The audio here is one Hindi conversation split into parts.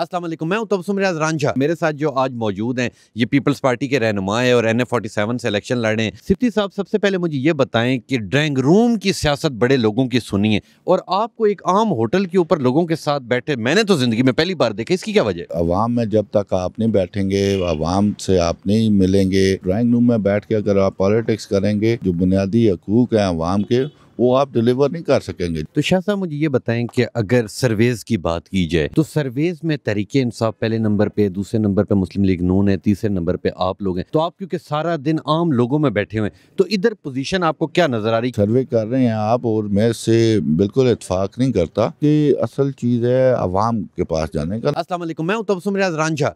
अस्सलाम वालेकुम मैं उत्तम सुमरियाज रांझा मेरे साथ जो आज मौजूद हैं ये पीपल्स पार्टी के रहनुमा है और एन एफ फोर्टी सेवन से इलेक्शन लड़ रहे हैं सिप्ती साहब सबसे पहले मुझे ये बताएं कि ड्राइंग रूम की सियासत बड़े लोगों की सुनी है और आपको एक आम होटल के ऊपर लोगों के साथ बैठे मैंने तो ज़िंदगी में पहली बार देखा इसकी क्या वजह अवाम में जब तक आप नहीं बैठेंगे अवाम से आप नहीं मिलेंगे ड्राइंग रूम में बैठ के अगर आप पॉलिटिक्स करेंगे जो बुनियादी हकूक हैं अवाम के वो आप डिलीवर नहीं कर सकेंगे तो शाह साहब मुझे ये बताएं कि अगर सर्वेज की बात की जाए तो सर्वेज में तरीके इंसाफ पहले नंबर पे दूसरे नंबर पे मुस्लिम लीग नून है तीसरे नंबर पे आप लोग हैं तो आप क्योंकि सारा दिन आम लोगों में बैठे हुए हैं तो इधर पोजीशन आपको क्या नजर आ रही सर्वे कर रहे हैं आप और मैं इससे बिल्कुल इतफाक नहीं करता की असल चीज़ है आवाम के पास जाने का असला मैं हूँ तबसम रियाज रांझा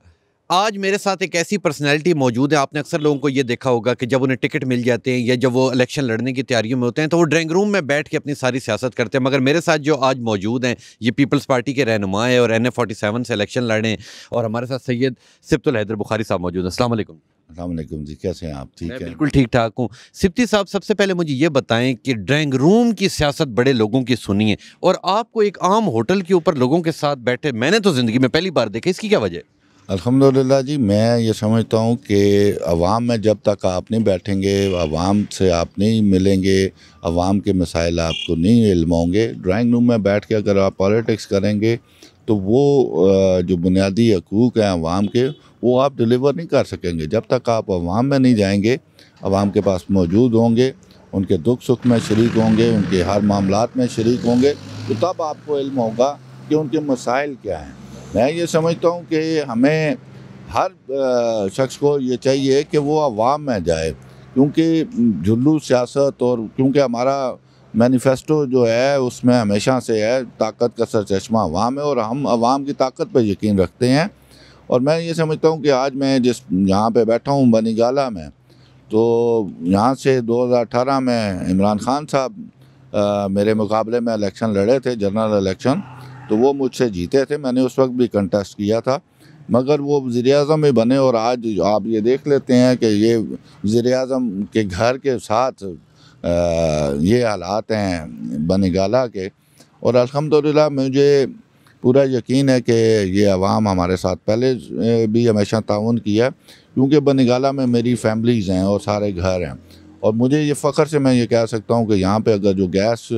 आज मेरे साथ एक ऐसी पर्सनैलिटी मौजूद है आपने अक्सर लोगों को ये देखा होगा कि जब उन्हें टिकट मिल जाते हैं या जब वो इलेक्शन लड़ने की तैयारियों में होते हैं तो वो ड्राइंग रूम में बैठ के अपनी सारी सियासत करते हैं मगर मेरे साथ जो आज मौजूद हैं ये पीपल्स पार्टी के रहनुमा है और एन एफ फोर्टी सेवन से इलेक्शन लड़े और हमारे साथ सैयद सिप्तुल हैदर बुखारी साहब मौजूद हैं असलम अलमैकम जी कैसे हैं आप ठीक है बिल्कुल ठीक ठाक हूँ सिप्ती साहब सबसे पहले मुझे ये बताएं कि ड्राइंग रूम की सियासत बड़े लोगों की सुनी है और आपको एक आम होटल के ऊपर लोगों के साथ बैठे मैंने तो ज़िंदगी में पहली बार देखा इसकी क्या वजह है अल्हम्दुलिल्लाह जी मैं ये समझता हूँ कि अवाम में जब तक आप नहीं बैठेंगे अवाम से आप नहीं मिलेंगे अवाम के मसाइल आपको नहीं इल्म होंगे ड्राइंग रूम में बैठ के अगर आप पॉलिटिक्स करेंगे तो वो जो बुनियादी हकूक़ हैं अवाम के वो आप डिलीवर नहीं कर सकेंगे जब तक आप अवाम में नहीं जाएंगे अवाम के पास मौजूद होंगे उनके दुख सुख में शरीक होंगे उनके हर मामला में शरीक होंगे तो तब आपको इल्म होगा कि उनके मसाइल क्या हैं मैं ये समझता हूँ कि हमें हर शख्स को ये चाहिए कि वो अवाम में जाए क्योंकि जुल्लू सियासत और क्योंकि हमारा मैनिफेस्टो जो है उसमें हमेशा से है ताकत का सर चश्मा अवाम है और हम अवाम की ताकत पर यकीन रखते हैं और मैं ये समझता हूँ कि आज मैं जिस यहाँ पे बैठा हूँ बनीगाला में तो यहाँ से 2018 में इमरान खान साहब मेरे मुकाबले में इलेक्शन लड़े थे जनरल इलेक्शन तो वो मुझसे जीते थे मैंने उस वक्त भी कंटेस्ट किया था मगर वो वज़ी अजम ही बने और आज आप ये देख लेते हैं कि ये वज़ी अजम के घर के साथ आ, ये हालात हैं बनगाला के और अलहमदिल्ला मुझे पूरा यकीन है कि ये आवाम हमारे साथ पहले भी हमेशा ताउन किया क्योंकि गाला में मेरी फैमिलीज़ हैं और सारे घर हैं और मुझे ये फ़ख्र से मैं ये कह सकता हूँ कि यहाँ पे अगर जो गैस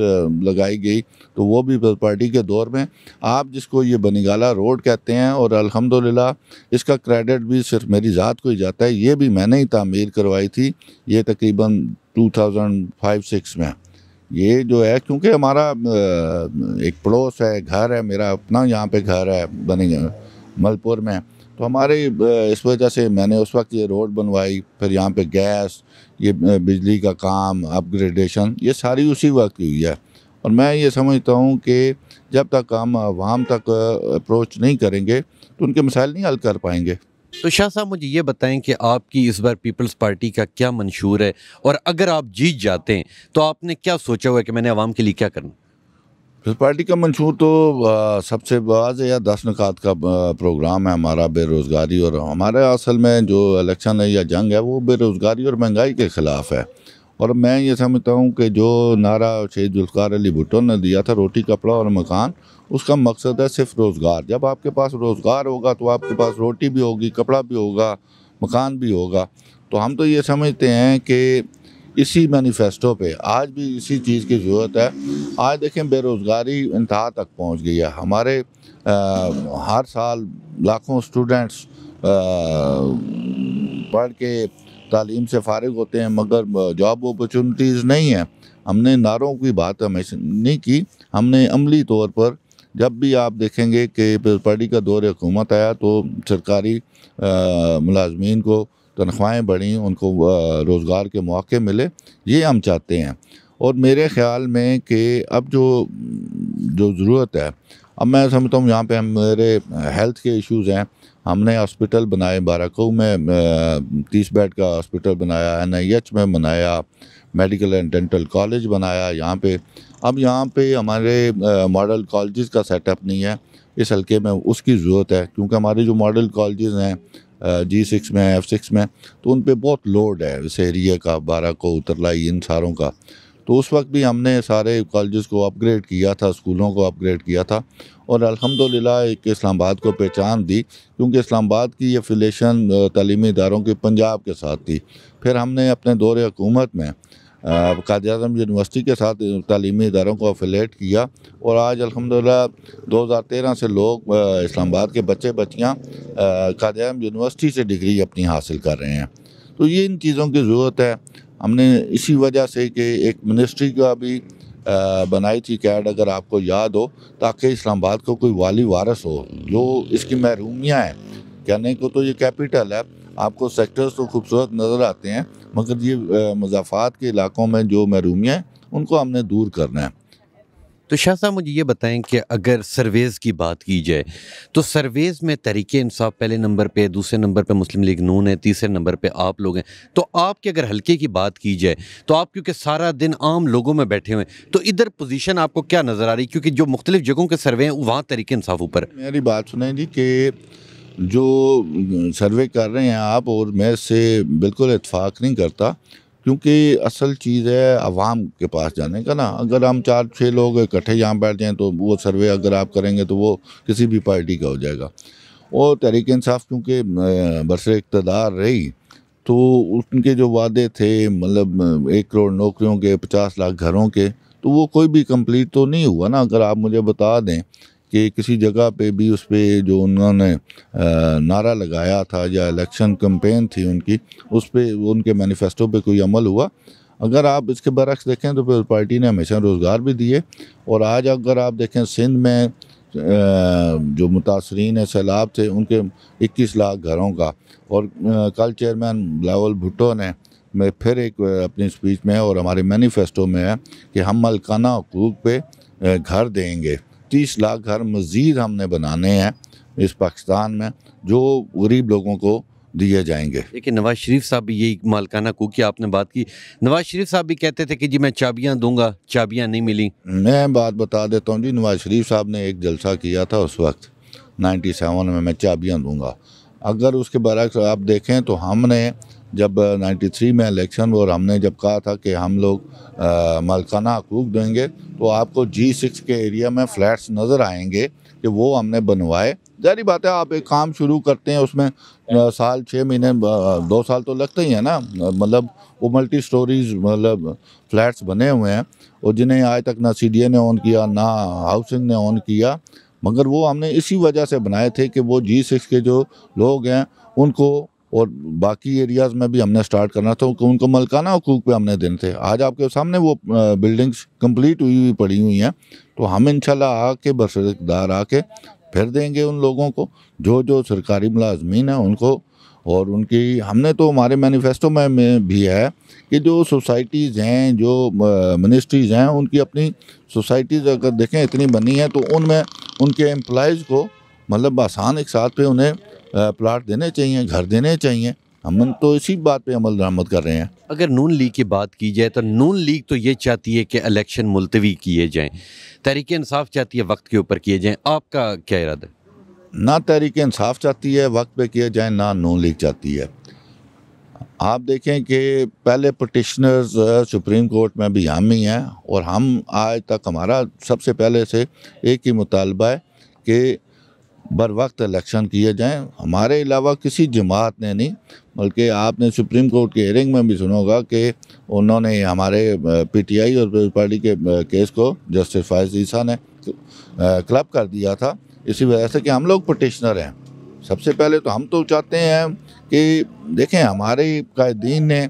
लगाई गई तो वो भी पार्टी के दौर में आप जिसको ये बनीगाला रोड कहते हैं और अल्हम्दुलिल्लाह इसका क्रेडिट भी सिर्फ मेरी ज़ात को ही जाता है ये भी मैंने ही तामीर करवाई थी ये तकरीबन 2005-6 में ये जो है क्योंकि हमारा एक पड़ोस है घर है मेरा अपना यहाँ पर घर है बनी मलपुर में तो हमारे इस वजह से मैंने उस वक्त ये रोड बनवाई फिर यहाँ पे गैस ये बिजली का काम अपग्रेडेशन ये सारी उसी वक्त हुई है और मैं ये समझता हूँ कि जब तक हम आवाम तक अप्रोच नहीं करेंगे तो उनके मसाइल नहीं हल कर पाएंगे तो शाह साहब मुझे ये बताएं कि आपकी इस बार पीपल्स पार्टी का क्या मंशूर है और अगर आप जीत जाते हैं तो आपने क्या सोचा हुआ है कि मैंने आवाम के लिए क्या करना इस पार्टी का मंशूर तो सबसे बाज या दस नकात का प्रोग्राम है हमारा बेरोज़गारी और हमारे असल में जो इलेक्शन है या जंग है वो बेरोज़गारी और महंगाई के ख़िलाफ़ है और मैं ये समझता हूँ कि जो नारा शहीद जुल्कार अली भुट्टो ने दिया था रोटी कपड़ा और मकान उसका मकसद है सिर्फ रोज़गार जब आपके पास रोज़गार होगा तो आपके पास रोटी भी होगी कपड़ा भी होगा मकान भी होगा तो हम तो ये समझते हैं कि इसी मैनिफेस्टो पे आज भी इसी चीज़ की ज़रूरत है आज देखें बेरोज़गारी इंतहा तक पहुंच गई है हमारे आ, हर साल लाखों स्टूडेंट्स पढ़ के तालीम से फारग होते हैं मगर जॉब अपॉर्चुनिटीज़ नहीं हैं हमने नारों की बात हमेशा नहीं की हमने अमली तौर पर जब भी आप देखेंगे कि पार्टी का दौर हुकूमत आया तो सरकारी मुलाजमीन को तो तनख्वाहें बढ़ी उनको रोज़गार के मौके मिले ये हम चाहते हैं और मेरे ख़्याल में कि अब जो जो ज़रूरत है अब मैं समझता हूँ यहाँ पे हम मेरे हेल्थ के इश्यूज़ हैं हमने हॉस्पिटल बनाए बाराकू में तीस बेड का हॉस्पिटल बनाया एन आई एच में बनाया मेडिकल एंड डेंटल कॉलेज बनाया यहाँ पे अब यहाँ पे हमारे मॉडल कॉलेज का सेटअप नहीं है इस हल्के में उसकी ज़रूरत है क्योंकि हमारे जो मॉडल कॉलेज हैं जी सिक्स में एफ़ सिक्स में तो उन पर बहुत लोड है सहरिया का बारह को उतरलाई इन सारों का तो उस वक्त भी हमने सारे कॉलेज को अपग्रेड किया था स्कूलों को अपग्रेड किया था और अल्हम्दुलिल्लाह एक इस्लामाबाद को पहचान दी क्योंकि इस्लामाबाद की ये फिलेशन तलीमी इदारों की पंजाब के साथ थी फिर हमने अपने दौरे हुकूमत में कायद अजम यूनिवर्सिटी के साथ तलीमी इदारों को अफिलेट किया और आज अलहमदिल्ला दो हज़ार तेरह से लोग इस्लामाबाद के बच्चे बच्चियाँ कायद अजम यूनिवर्सिटी से डिग्री अपनी हासिल कर रहे हैं तो ये इन चीज़ों की ज़रूरत है हमने इसी वजह से कि एक मिनिस्ट्री का भी बनाई थी कैड अगर आपको याद हो ताकि इस्लामाबाद को कोई वाली वारस हो जो इसकी महरूमियाँ हैं कहने को तो ये कैपिटल है आपको सेक्टर्स तो खूबसूरत नज़र आते हैं मगर ये मजाफात के इलाकों में जो महरूमियाँ हैं उनको हमने दूर करना है तो शाह साहब मुझे ये बताएं कि अगर सर्वेज़ की बात की जाए तो सर्वेज़ में तरीके इंसाफ पहले नंबर पे दूसरे नंबर पे मुस्लिम लीग नून है तीसरे नंबर पे आप लोग हैं तो आपके अगर हल्के की बात की जाए तो आप क्योंकि सारा दिन आम लोगों में बैठे हुए हैं तो इधर पोजीशन आपको क्या नज़र आ रही क्योंकि जो मुख्तलिफ जगहों के सर्वे हैं वहाँ तहरीक इंसाफ ऊपर मेरी बात सुनाएगी जी कि जो सर्वे कर रहे हैं आप और मैं इससे बिल्कुल इतफाक़ नहीं करता क्योंकि असल चीज़ है आवाम के पास जाने का ना अगर हम चार छः लोग इकट्ठे यहाँ बैठ जाएँ तो वो सर्वे अगर आप करेंगे तो वो किसी भी पार्टी का हो जाएगा और तहरीक इंसाफ क्योंकि बरसर इकतदार रही तो उनके जो वादे थे मतलब एक करोड़ नौकरियों के पचास लाख घरों के तो वो कोई भी कंप्लीट तो नहीं हुआ ना अगर आप मुझे बता दें कि किसी जगह पे भी उस पर जो उन्होंने नारा लगाया था या इलेक्शन कम्पेन थी उनकी उस पर उनके मैनिफेस्टो पे कोई अमल हुआ अगर आप इसके बरक्स देखें तो पीपल पार्टी ने हमेशा रोज़गार भी दिए और आज अगर आप देखें सिंध में जो मुतासरीन सैलाब थे उनके 21 लाख घरों का और कल चेयरमैन लावल भुट्टो ने मैं फिर एक अपनी स्पीच में और हमारे मैनिफेस्टो में है कि हम मलकाना हकूक पे घर देंगे तीस लाख घर मज़ीद हमने बनाने हैं इस पाकिस्तान में जो गरीब लोगों को दिए जाएंगे देखिए नवाज़ शरीफ साहब भी यही मालकाना को की आपने बात की नवाज़ शरीफ साहब भी कहते थे कि जी मैं चाबियां दूंगा चाबियां नहीं मिली मैं बात बता देता हूं जी नवाज़ शरीफ साहब ने एक जलसा किया था उस वक्त 97 में मैं चाबियां दूंगा अगर उसके बरक्स आप देखें तो हमने जब 93 में इलेक्शन और हमने जब कहा था कि हम लोग मालकाना हकूक देंगे तो आपको जी सिक्स के एरिया में फ्लैट्स नज़र आएंगे कि वो हमने बनवाए जारी बात है आप एक काम शुरू करते हैं उसमें साल छः महीने दो साल तो लगते ही है ना मतलब वो मल्टी स्टोरीज मतलब फ्लैट्स बने हुए हैं और जिन्हें आज तक ना सी ने ऑन किया ना हाउसिंग ने ऑन किया मगर वो हमने इसी वजह से बनाए थे कि वो जी सिक्स के जो लोग हैं उनको और बाकी एरियाज़ में भी हमने स्टार्ट करना था उनको मलकाना हकूक पे हमने देने थे आज आपके सामने वो बिल्डिंग्स कंप्लीट हुई हुई पड़ी हुई हैं तो हम इनशाला आके बरसदार आके फिर देंगे उन लोगों को जो जो सरकारी मुलाजमीन हैं उनको और उनकी हमने तो हमारे मैनिफेस्टो में, में भी है कि जो सोसाइटीज़ हैं जो मिनिस्ट्रीज़ हैं उनकी अपनी सोसाइटीज़ अगर देखें इतनी बनी है तो उनमें उनके एम्प्लॉज़ को मतलब आसान एक साथ पे उन्हें प्लाट देने चाहिए घर देने चाहिए हम हाँ। तो इसी बात पे अमल दरामद कर रहे हैं अगर नून लीग की बात की जाए तो नून लीग तो ये चाहती है कि इलेक्शन मुलतवी किए जाएँ तहरीक इंसाफ चाहती है वक्त के ऊपर किए जाएँ आपका क्या इरादा ना तहरीक इंसाफ चाहती है वक्त पे किए जाएँ ना नून लीग चाहती है आप देखें कि पहले पटिशनर्स सुप्रीम कोर्ट में भी हम ही हैं और हम आज तक हमारा सबसे पहले से एक ही मुतालबा है कि बर वक्त इलेक्शन किए जाएं हमारे अलावा किसी जमात ने नहीं बल्कि आपने सुप्रीम कोर्ट के हयरिंग में भी सुना होगा कि उन्होंने हमारे पीटीआई और पीपल्स पार्टी के केस को जस्टिस फायज ईसा ने क्लब कर दिया था इसी वजह से कि हम लोग पटिशनर हैं सबसे पहले तो हम तो चाहते हैं कि देखें हमारे कायदीन ने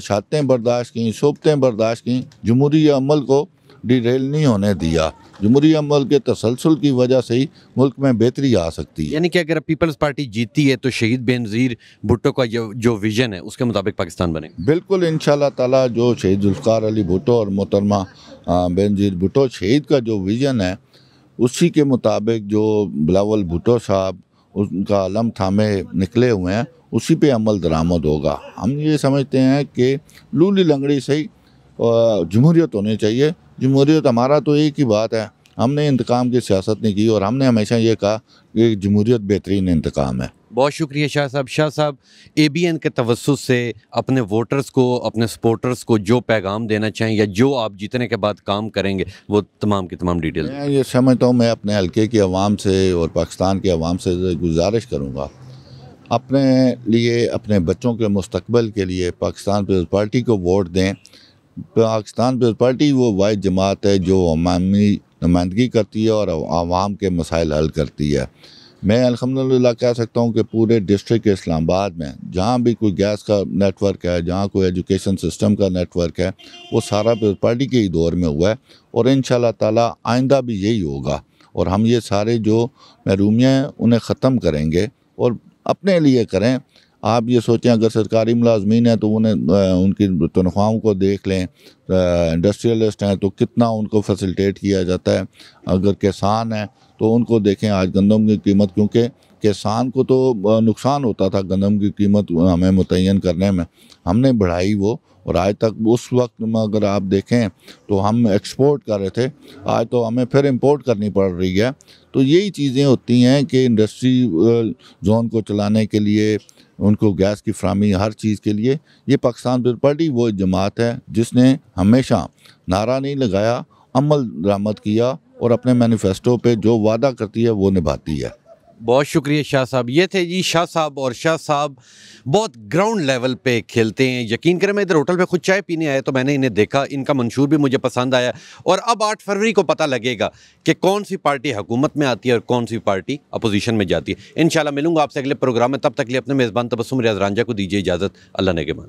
शातें बर्दाश्त कहीं सोबतें बर्दाश्त की जमहूरी अमल को डिटेल नहीं होने दिया जमहूरी अमल के तसलसल की वजह से ही मुल्क में बेहतरी आ सकती है यानी कि अगर पीपल्स पार्टी जीती है तो शहीद बेनज़ीर भुट्टो का जो, जो विजन है उसके मुताबिक पाकिस्तान बने बिल्कुल इन ताला जो शहीद जुल्फ़ार अली भुट्टो और मोहतरमा बेनज़ीर भुट्टो शहीद का जो विजन है उसी के मुताबिक जो बिलावल भुट्टो साहब उनका अलम थामे निकले हुए हैं उसी पे अमल दरामद होगा हम ये समझते हैं कि लूली लंगड़ी सही जमहूरियत होनी चाहिए जमहूरीत हमारा तो एक ही बात है हमने इंतकाम की सियासत नहीं की और हमने हमेशा ये कहा कि जमहूरीत बेहतरीन इंतकाम है बहुत शुक्रिया शाह साहब शाह साहब ए बी एन के तवसत से अपने वोटर्स को अपने सपोर्टर्स को जो पैगाम देना चाहें या जो आप जीतने के बाद काम करेंगे वो तमाम की तमाम डिटेल मैं ये समझता हूँ मैं अपने हल्के की आवाम से और पाकिस्तान के आवाम से गुजारिश करूँगा अपने लिए अपने बच्चों के मुस्तबल के लिए पाकिस्तान पीपल्स पार्टी को वोट दें पाकिस्तान पीपल्स पार्टी वो वाहि जमात है जो अवामी नुमाइंदगी करती है और आवाम के मसाइल हल करती है मैं अलहमदिल्ला कह सकता हूँ कि पूरे डिस्ट्रिक्ट इस्लामाबाद में जहाँ भी कोई गैस का नेटवर्क है जहाँ कोई एजुकेशन सिस्टम का नेटवर्क है वो सारा पीपल्स पार्टी के ही दौर में हुआ है और इन ताला आइंदा भी यही होगा और हम ये सारे जो महरूमियाँ उन्हें ख़त्म करेंगे और अपने लिए करें आप ये सोचें अगर सरकारी मुलाजमीन हैं तो उन्हें उनकी तनख्वाहों को देख लें इंडस्ट्रियलिस्ट हैं तो कितना उनको फैसिलिटेट किया जाता है अगर किसान हैं तो उनको देखें आज गंदम की कीमत क्योंकि किसान को तो नुकसान होता था गंदम की कीमत हमें मुतन करने में हमने बढ़ाई वो और आज तक उस वक्त में अगर आप देखें तो हम एक्सपोर्ट कर रहे थे आज तो हमें फिर इंपोर्ट करनी पड़ रही है तो यही चीज़ें होती हैं कि इंडस्ट्री जोन को चलाने के लिए उनको गैस की फ्राहमी हर चीज़ के लिए ये पाकिस्तान पीपल पार्टी वो जमात है जिसने हमेशा नारा नहीं लगाया अमल दरामद किया और अपने मैनिफेस्टो पे जो वादा करती है वो निभाती है बहुत शुक्रिया शाह साहब ये थे जी शाह साहब और शाह साहब बहुत ग्राउंड लेवल पे खेलते हैं यकीन करें मैं इधर होटल पे खुद चाय पीने आया तो मैंने इन्हें देखा इनका मंशूर भी मुझे पसंद आया और अब आठ फरवरी को पता लगेगा कि कौन सी पार्टी हुकूमत में आती है और कौन सी पार्टी अपोजिशन में जाती है इन मिलूंगा आपसे अगले प्रोग्राम में तब तक लिए अपने मेज़बान तबसम रियाज रांझा को दीजिए इजाज़त अल्लाह ने के मान